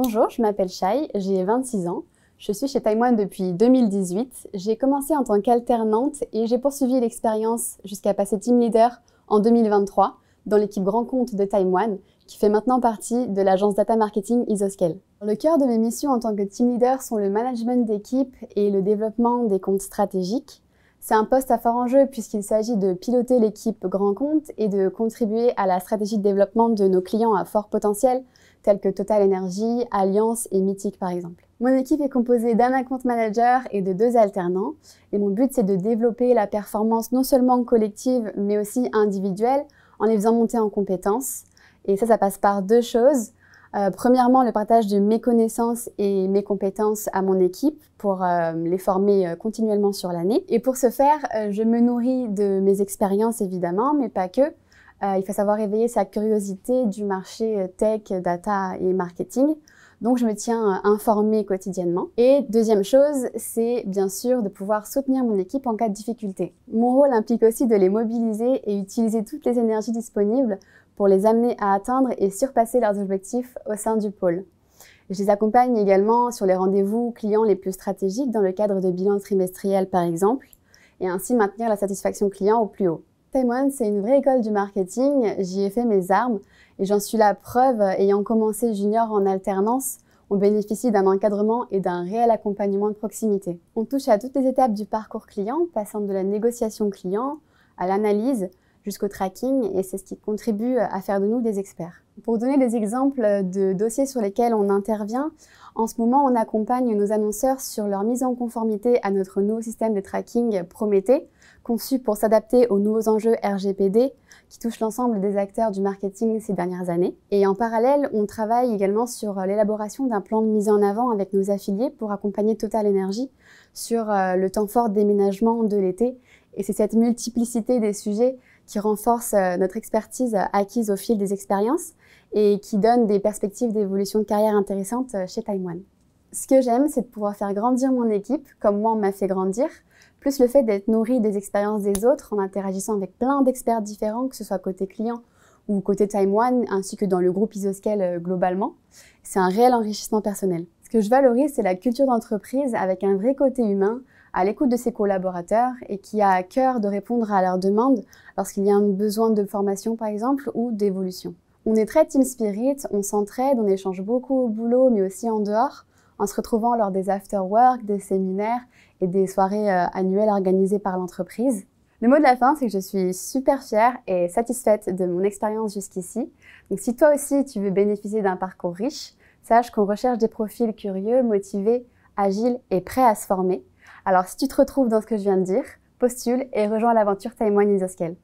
Bonjour, je m'appelle Shai, j'ai 26 ans. Je suis chez Taïwan depuis 2018. J'ai commencé en tant qu'alternante et j'ai poursuivi l'expérience jusqu'à passer team leader en 2023 dans l'équipe Grand Compte de Taïwan, qui fait maintenant partie de l'agence data marketing Isoscale. Le cœur de mes missions en tant que team leader sont le management d'équipe et le développement des comptes stratégiques. C'est un poste à fort enjeu puisqu'il s'agit de piloter l'équipe grand compte et de contribuer à la stratégie de développement de nos clients à fort potentiel, tels que Total Energy, Alliance et Mythique par exemple. Mon équipe est composée d'un account manager et de deux alternants et mon but c'est de développer la performance non seulement collective mais aussi individuelle en les faisant monter en compétences. Et ça, ça passe par deux choses. Euh, premièrement, le partage de mes connaissances et mes compétences à mon équipe pour euh, les former euh, continuellement sur l'année. Et pour ce faire, je me nourris de mes expériences évidemment, mais pas que. il faut savoir éveiller sa curiosité du marché tech, data et marketing. Donc je me tiens informée quotidiennement. Et deuxième chose, c'est bien sûr de pouvoir soutenir mon équipe en cas de difficulté. Mon rôle implique aussi de les mobiliser et utiliser toutes les énergies disponibles pour les amener à atteindre et surpasser leurs objectifs au sein du pôle. Je les accompagne également sur les rendez-vous clients les plus stratégiques dans le cadre de bilans trimestriels par exemple, et ainsi maintenir la satisfaction client au plus haut. TimeOne, c'est une vraie école du marketing, j'y ai fait mes armes et j'en suis la preuve, ayant commencé junior en alternance, on bénéficie d'un encadrement et d'un réel accompagnement de proximité. On touche à toutes les étapes du parcours client, passant de la négociation client à l'analyse, jusqu'au tracking et c'est ce qui contribue à faire de nous des experts. Pour donner des exemples de dossiers sur lesquels on intervient, en ce moment on accompagne nos annonceurs sur leur mise en conformité à notre nouveau système de tracking Prométhée, conçu pour s'adapter aux nouveaux enjeux RGPD qui touchent l'ensemble des acteurs du marketing ces dernières années. Et en parallèle, on travaille également sur l'élaboration d'un plan de mise en avant avec nos affiliés pour accompagner Total Energy sur euh, le temps fort déménagement de l'été. Et c'est cette multiplicité des sujets qui renforce euh, notre expertise euh, acquise au fil des expériences et qui donne des perspectives d'évolution de carrière intéressantes euh, chez Time Ce que j'aime, c'est de pouvoir faire grandir mon équipe, comme moi on m'a fait grandir, plus le fait d'être nourri des expériences des autres en interagissant avec plein d'experts différents, que ce soit côté client ou côté Time ainsi que dans le groupe Isoscale globalement. C'est un réel enrichissement personnel. Ce que je valorise, c'est la culture d'entreprise avec un vrai côté humain, à l'écoute de ses collaborateurs et qui a à cœur de répondre à leurs demandes lorsqu'il y a un besoin de formation par exemple ou d'évolution. On est très team spirit, on s'entraide, on échange beaucoup au boulot mais aussi en dehors en se retrouvant lors des after-work, des séminaires et des soirées euh, annuelles organisées par l'entreprise. Le mot de la fin, c'est que je suis super fière et satisfaite de mon expérience jusqu'ici. Donc si toi aussi tu veux bénéficier d'un parcours riche, sache qu'on recherche des profils curieux, motivés, agiles et prêts à se former. Alors si tu te retrouves dans ce que je viens de dire, postule et rejoins l'aventure Taïmoine Isoskel.